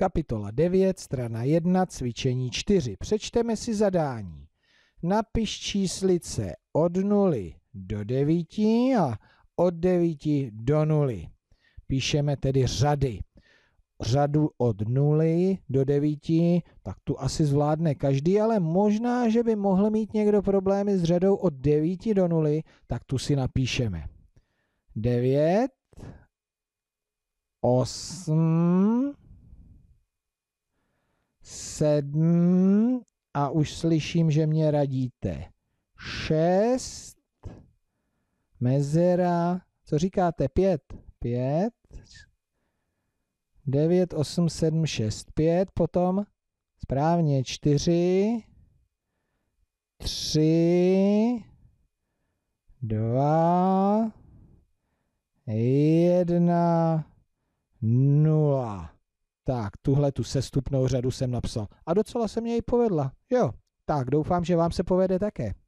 Kapitola 9, strana 1, cvičení 4. Přečteme si zadání. Napiš číslice od 0 do 9 a od 9 do 0. Píšeme tedy řady. Řadu od 0 do 9, tak tu asi zvládne každý, ale možná, že by mohl mít někdo problémy s řadou od 9 do 0, tak tu si napíšeme. 9, 8, sedm a už slyším, že mě radíte. Šest, mezera, co říkáte? Pět, pět, devět, osm, sedm, šest, pět, potom správně čtyři, tři, dva, jedna, nula. Tak, tuhle tu sestupnou řadu jsem napsal a docela se mě i povedla. Jo, tak doufám, že vám se povede také.